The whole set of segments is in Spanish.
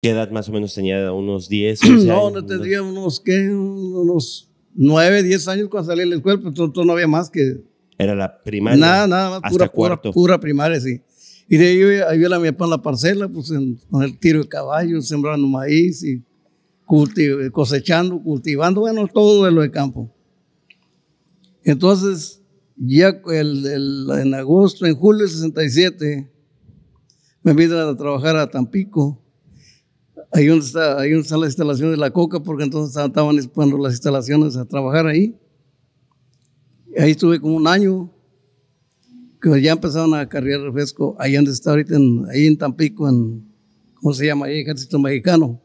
¿Qué edad más o menos tenía? ¿Unos 10? no, no tendría unos, ¿qué? Unos 9, 10 años cuando salí de la escuela, pero todo, no había más que... Era la primaria. Nada, nada más, pura, pura, primaria, sí. Y de ahí había la mi papá en la parcela, pues con el tiro de caballo, sembrando maíz y cosechando, cultivando, bueno, todo lo de campo. Entonces, ya el, en agosto, en julio del 67, me vine a trabajar a Tampico ahí donde está, ahí donde la instalación de la coca, porque entonces estaban expandiendo las instalaciones a trabajar ahí. Ahí estuve como un año, que ya empezaron a cargar refresco, ahí donde está ahorita, ahí en Tampico, en, ¿cómo se llama? Ahí, Ejército Mexicano.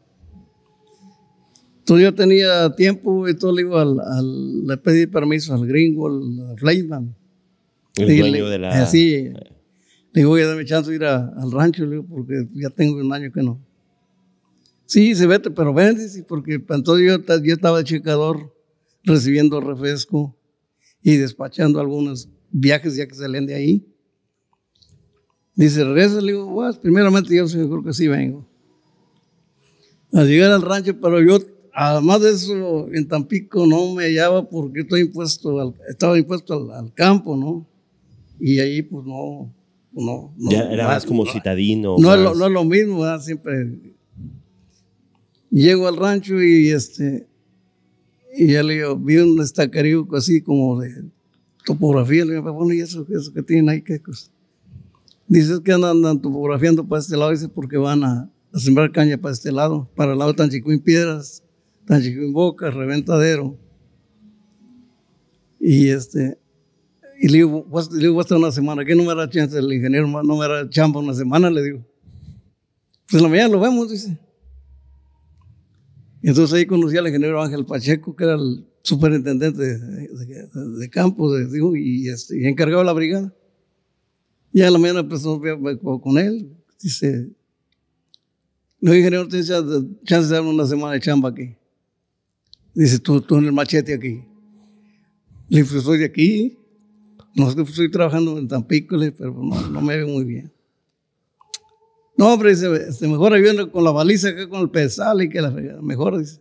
Entonces yo tenía tiempo y todo le, al, le pedí permiso al gringo, al, Fleischmann. El dueño de la... Así, eh, le digo, voy a darme chance de ir al rancho, porque ya tengo un año que no. Sí, se vete, pero ven, porque entonces yo, estaba checador recibiendo refresco y despachando algunos viajes ya que salen de ahí. Dice, regresa, le digo, primeramente yo creo que sí vengo. A llegar al rancho, pero yo, además de eso, en Tampico no me hallaba porque estoy impuesto estaba impuesto al, campo, ¿no? Y ahí, pues no, no. no era más como citadino. No, Es lo, no es lo mismo, ¿verdad? siempre Llego al rancho y este, y ya le digo, vi un estacarico así como de topografía. Le digo, bueno, ¿y eso, que tienen ahí? ¿Qué cosa? Dices que andan, topografiando para este lado, dice porque van a, sembrar caña para este lado, para el lado tan Tanchicuín Piedras, Tanchicuín Boca, Reventadero. Y este, y le digo, le digo, hasta una semana, ¿qué no me da chance el ingeniero? No me da chamba una semana, le digo. Pues en la mañana lo vemos, dice. Entonces ahí conocí al ingeniero Ángel Pacheco, que era el superintendente de, campo este, y, encargado de la brigada. Y a la mañana empezó pues, con él. Dice, no, ingeniero, tienes chance de darme una semana de chamba aquí. Dice, tú, tú en el machete aquí. Le dije, pues soy de aquí. No sé, estoy trabajando en Tampico, pero no, no me veo muy bien. No, hombre, dice este, mejor viendo con la baliza que con el pesal y que la mejor, dice.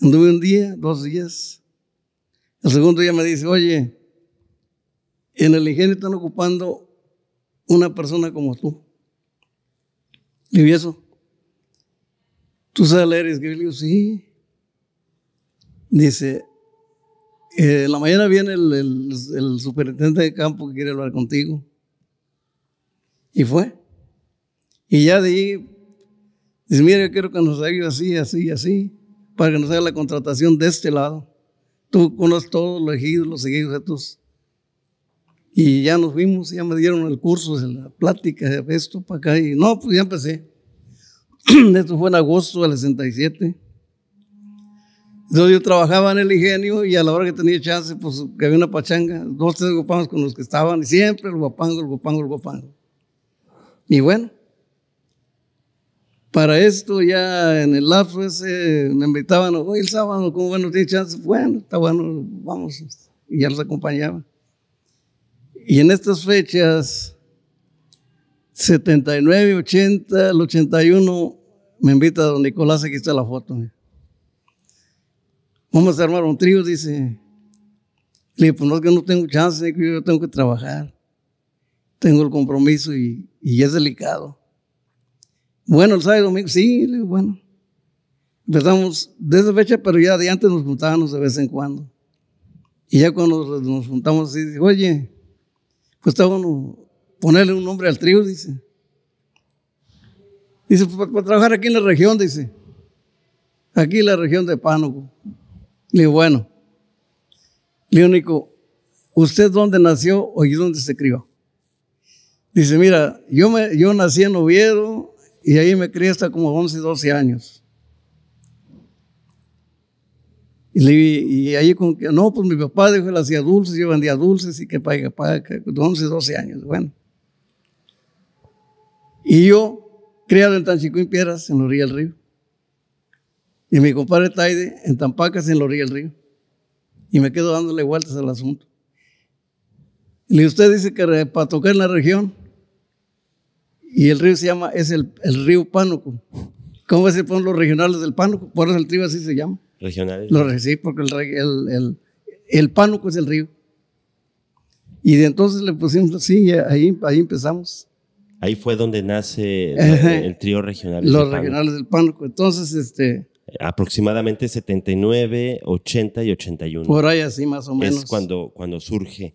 Anduve un día, dos días. El segundo día me dice, oye, en el ingenio están ocupando una persona como tú. y vi eso? ¿Tú sabes leer y escribir? sí. Dice, eh, la mañana viene el, el superintendente de campo que quiere hablar contigo. Y fue. Y ya de ahí, dice, mira, yo quiero que nos ayude así, así, así, para que nos haga la contratación de este lado. Tú conoces todos los ejidos, los ejidos de todos. Y ya nos fuimos, ya me dieron el curso, la plática de esto para acá. Y no, pues ya empecé. esto fue en agosto del 67. Entonces yo trabajaba en el ingenio y a la hora que tenía chance, pues que había una pachanga, dos, tres guapangos con los que estaban, y siempre el guapango, el guapango, el guapango. Y bueno, para esto ya en el lapso ese me invitaban, hoy el sábado, ¿cómo bueno tiene chance? Bueno, está bueno, vamos. Y ya los acompañaba. Y en estas fechas, 79, 80, el 81, me invita don Nicolás, aquí está la foto. Vamos a armar un trío, dice. Le pues no, que no tengo chance, que yo tengo que trabajar. Tengo el compromiso y es delicado. Bueno, el sábado y domingo, sí, bueno. Empezamos desde fecha, pero ya de antes nos juntábamos de vez en cuando. Y ya cuando nos juntamos así, oye, pues está bueno ponerle un nombre al trío, dice. Dice, pues para, trabajar aquí en la región, dice. Aquí en la región de Pánuco. Le digo, bueno. Le digo, ¿usted dónde nació o y dónde se crió? Dice, mira, yo, me, yo nací en Oviedo, y ahí me crié hasta como 11, 12 años. Y, ahí con que, no, pues mi papá dijo, él hacía dulces, yo vendía dulces y que paga, paga, 11, 12 años, bueno. Y yo, criado en tanchicuín en Piedras, en la orilla del río. Y mi compadre Taide, en Tampacas, en la orilla del río. Y me quedo dándole vueltas al asunto. Y usted dice que para tocar en la región, y el río se llama, es el, el río Pánuco. ¿Cómo se ponen los regionales del Pánuco? Por eso el río así se llama. ¿Regionales? sí, porque el, el, el, Pánuco es el río. Y de entonces le pusimos así, ahí, ahí empezamos. Ahí fue donde nace el, trío regional. Los regionales del Pánuco. Entonces, este. Aproximadamente 79, 80 y 81. Por ahí así, más o menos. Es cuando, cuando surge.